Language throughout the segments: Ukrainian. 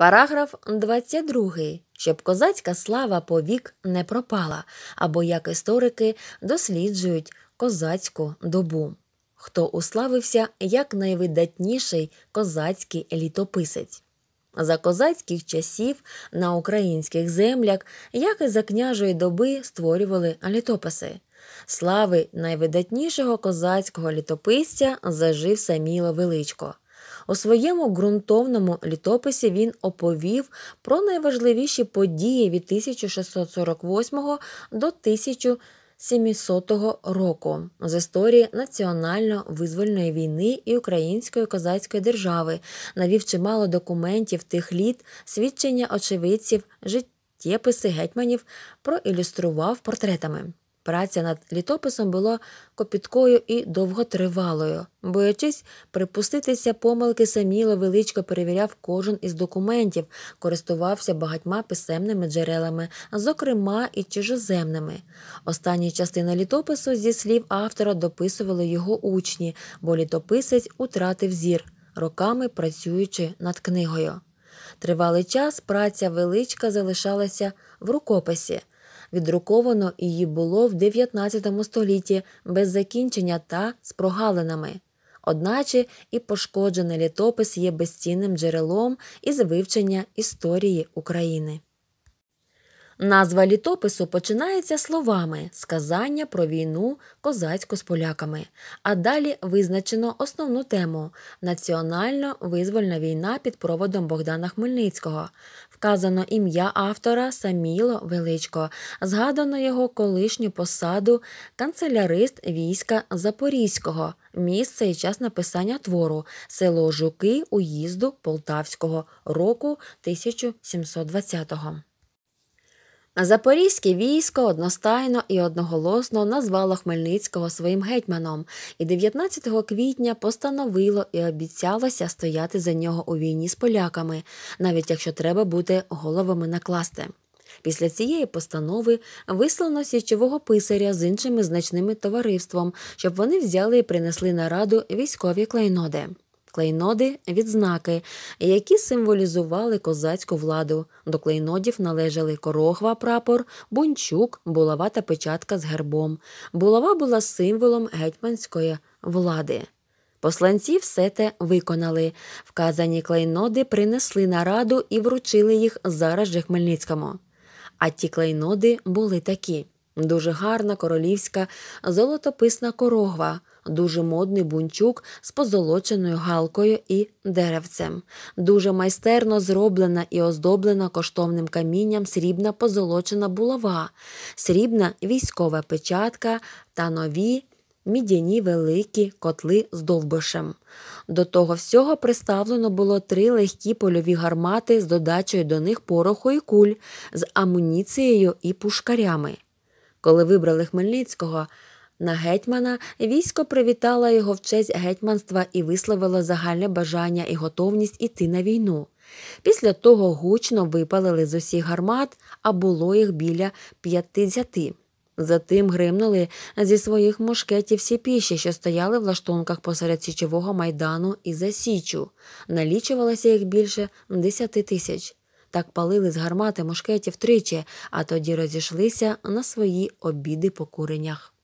Параграф 22. щоб козацька слава по вік не пропала, або як історики досліджують козацьку добу. Хто уславився як найвидатніший козацький літописець. За козацьких часів на українських землях, як і за княжої доби, створювали літописи. Слави найвидатнішого козацького літописця зажив Саміло Величко. У своєму ґрунтовному літописі він оповів про найважливіші події від 1648 до 1700 року з історії національно-визвольної війни і Української козацької держави, навів чимало документів тих літ, свідчення очевидців, життєписи гетьманів проілюстрував портретами. Праця над літописом була копіткою і довготривалою, боячись припуститися помилки саміло величко перевіряв кожен із документів, користувався багатьма писемними джерелами, зокрема і чужоземними. Останні частини літопису зі слів автора дописували його учні, бо літописець утратив зір, роками працюючи над книгою. Тривалий час праця величка залишалася в рукописі відруковано її було в 19 столітті без закінчення та з прогалинами. Одначе і пошкоджений літопис є безцінним джерелом із вивчення історії України. Назва літопису починається словами сказання про війну козацьку з поляками, а далі визначено основну тему національно визвольна війна під проводом Богдана Хмельницького. Вказано ім'я автора Саміло Величко, згадано його колишню посаду канцелярист війська Запорізького, місце і час написання твору, село Жуки уїзду Полтавського року 1720-го. Запорізьке військо одностайно і одноголосно назвало Хмельницького своїм гетьманом, і 19 квітня постановило і обіцялося стояти за нього у війні з поляками, навіть якщо треба бути головами накласти. Після цієї постанови вислано січового писаря з іншими значними товариством, щоб вони взяли і принесли на раду військові клейноди. Клейноди відзнаки, які символізували козацьку владу. До клейнодів належали корогва, прапор, бунчук, булава та печатка з гербом. Булава була символом гетьманської влади. Посланці все те виконали. Вказані клейноди принесли на раду і вручили їх зараз же Хмельницькому. А ті клейноди були такі: дуже гарна королівська, золотописна корогва дуже модний бунчук з позолоченою галкою і деревцем, дуже майстерно зроблена і оздоблена коштовним камінням срібна позолочена булава, срібна військова печатка та нові. Мідяні великі котли з довбишем. До того всього приставлено було три легкі польові гармати з додачею до них пороху і куль, з амуніцією і пушкарями. Коли вибрали Хмельницького, на гетьмана військо привітало його в честь гетьманства і висловило загальне бажання і готовність іти на війну. Після того гучно випалили з усіх гармат, а було їх біля п'ятдесяти. Затим гримнули зі своїх мушкетів всі піші, що стояли в лаштунках посеред січового майдану і за Січу. Налічувалося їх більше десяти тисяч. Так палили з гармати мушкетів тричі, а тоді розійшлися на свої обіди по куренях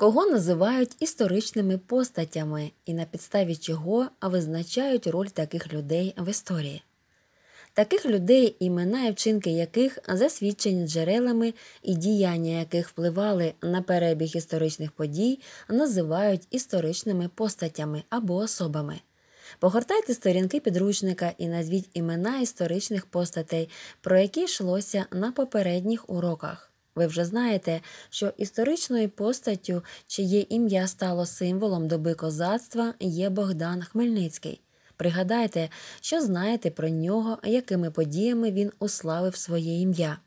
кого називають історичними постатями і на підставі чого визначають роль таких людей в історії. Таких людей, імена і вчинки яких засвідчені джерелами і діяння яких впливали на перебіг історичних подій, називають історичними постатями або особами. Погортайте сторінки підручника і назвіть імена історичних постатей, про які йшлося на попередніх уроках. Ви вже знаєте, що історичною постаттю, чиє ім'я стало символом доби козацтва, є Богдан Хмельницький. Пригадайте, що знаєте про нього, якими подіями він уславив своє ім'я.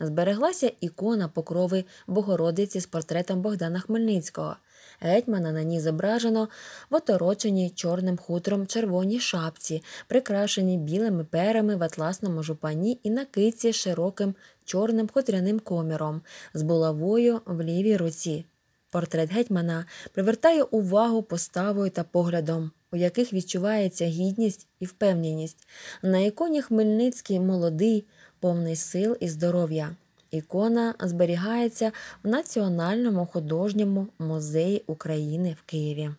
Збереглася ікона покрови Богородиці з портретом Богдана Хмельницького. Гетьмана на ній зображено в отороченій чорним хутром червоній шапці, прикрашені білими перами в атласному жупані і на киці широким чорним хутряним коміром, з булавою в лівій руці. Портрет гетьмана привертає увагу поставою та поглядом, у яких відчувається гідність і впевненість. На іконі Хмельницький молодий, повний сил і здоров'я. Ікона зберігається в Національному художньому музеї України в Києві.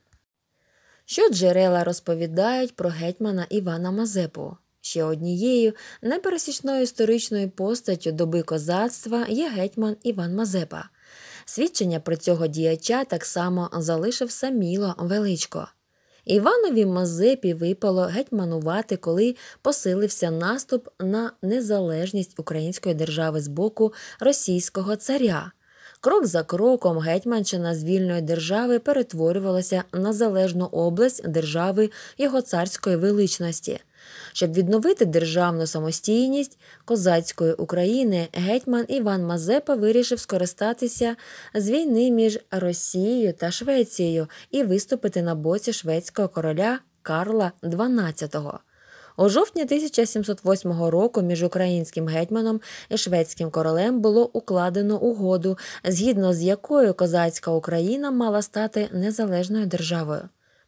Що джерела розповідають про гетьмана Івана Мазепу? Ще однією непересічною історичною постаттю доби козацтва є гетьман Іван Мазепа. Свідчення про цього діяча так само залишив саміло величко. Іванові Мазепі випало гетьманувати, коли посилився наступ на незалежність української держави з боку російського царя. Крок за кроком Гетьманщина з вільної держави перетворювалася на залежну область держави його царської величності. Щоб відновити державну самостійність козацької України, гетьман Іван Мазепа вирішив скористатися з війни між Росією та Швецією і виступити на боці шведського короля Карла XII. У жовтні 1708 року між українським гетьманом і шведським королем було укладено угоду, згідно з якою козацька Україна мала стати незалежною державою.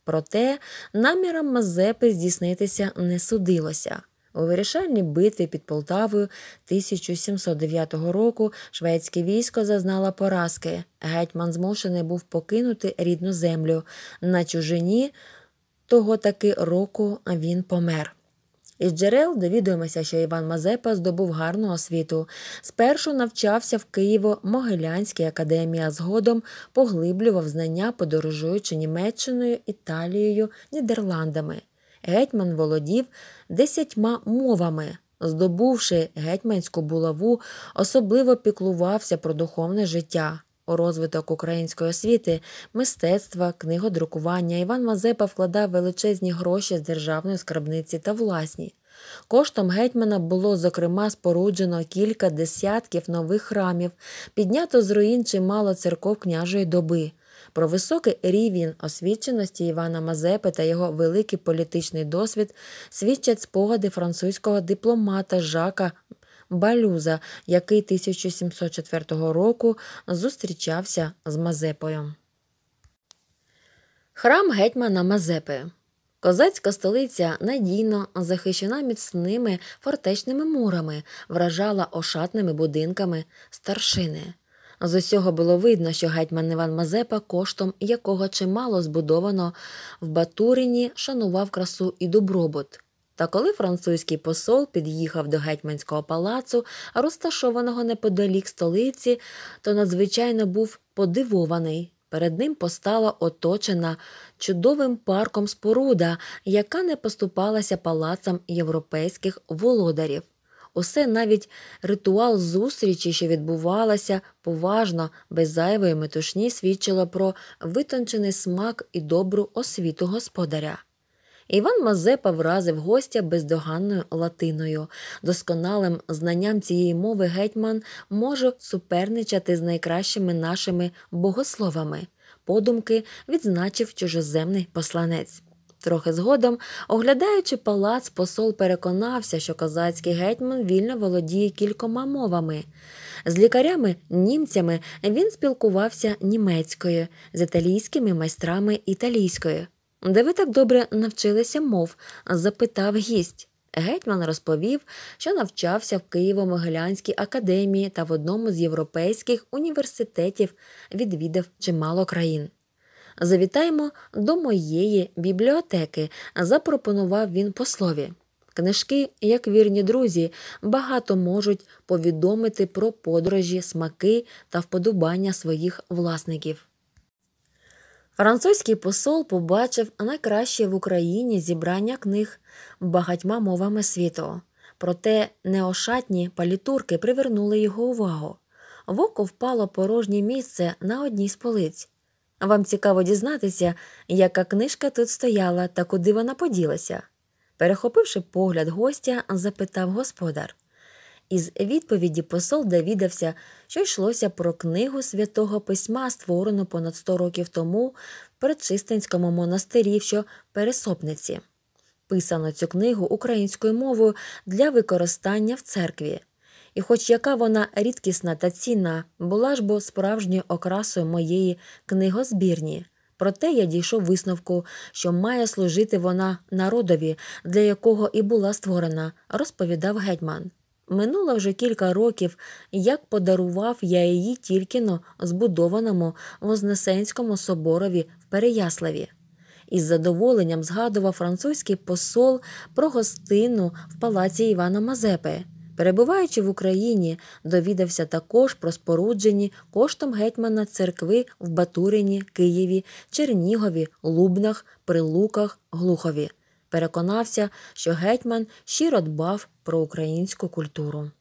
Проте намірам Мазепи здійснитися не судилося. У вирішальній битві під Полтавою 1709 року шведське військо зазнало поразки. Гетьман змушений був покинути рідну землю. На чужині того таки року він помер. Із джерел довідуємося, що Іван Мазепа здобув гарну освіту. Спершу навчався в Києво-Могилянській академії, а згодом поглиблював знання, подорожуючи Німеччиною, Італією, Нідерландами. Гетьман володів десятьма мовами. Здобувши гетьманську булаву, особливо піклувався про духовне життя розвиток української освіти, мистецтва, книгодрукування Іван Мазепа вкладав величезні гроші з державної скарбниці та власні. Коштом гетьмана було, зокрема, споруджено кілька десятків нових храмів, піднято з руїн чимало церков княжої доби. Про високий рівень освіченості Івана Мазепи та його великий політичний досвід свідчать спогади французького дипломата Жака Балюза, який 1704 року зустрічався з Мазепою. Храм гетьмана Мазепи. Козацька столиця надійно захищена міцними фортечними мурами, вражала ошатними будинками старшини. З усього було видно, що гетьман Іван Мазепа, коштом якого чимало збудовано в Батурині, шанував красу і добробут. Та коли французький посол під'їхав до гетьманського палацу, розташованого неподалік столиці, то надзвичайно був подивований. Перед ним постала оточена чудовим парком споруда, яка не поступалася палацам європейських володарів. Усе навіть ритуал зустрічі, що відбувалася поважно, без зайвої метушні, свідчило про витончений смак і добру освіту господаря. Іван Мазепа вразив гостя бездоганною латиною. Досконалим знанням цієї мови гетьман може суперничати з найкращими нашими богословами. Подумки відзначив чужоземний посланець. Трохи згодом, оглядаючи палац, посол переконався, що козацький гетьман вільно володіє кількома мовами. З лікарями, німцями він спілкувався німецькою, з італійськими майстрами італійською. Де ви так добре навчилися мов? запитав гість. Гетьман розповів, що навчався в Києво-Могилянській академії та в одному з європейських університетів відвідав чимало країн. Завітаємо до моєї бібліотеки, запропонував він послові. Книжки, як вірні друзі, багато можуть повідомити про подорожі, смаки та вподобання своїх власників. Французький посол побачив найкраще в Україні зібрання книг багатьма мовами світу. Проте неошатні палітурки привернули його увагу. В око впало порожнє місце на одній з полиць. Вам цікаво дізнатися, яка книжка тут стояла та куди вона поділася. Перехопивши погляд гостя, запитав господар. Із відповіді посол довідався, що йшлося про книгу святого письма, створену понад 100 років тому в Предчистинському монастирі, що Пересопниці. Писано цю книгу українською мовою для використання в церкві. І, хоч яка вона рідкісна та цінна, була ж бо справжньою окрасою моєї книгозбірні. Проте я дійшов висновку, що має служити вона народові, для якого і була створена, розповідав гетьман. Минуло вже кілька років, як подарував я її тільки но збудованому Вознесенському соборові в Переяславі. Із задоволенням згадував французький посол про гостину в палаці Івана Мазепи. Перебуваючи в Україні, довідався також про споруджені коштом гетьмана церкви в Батурині, Києві, Чернігові, Лубнах, Прилуках, Глухові переконався, що гетьман щиро дбав про українську культуру.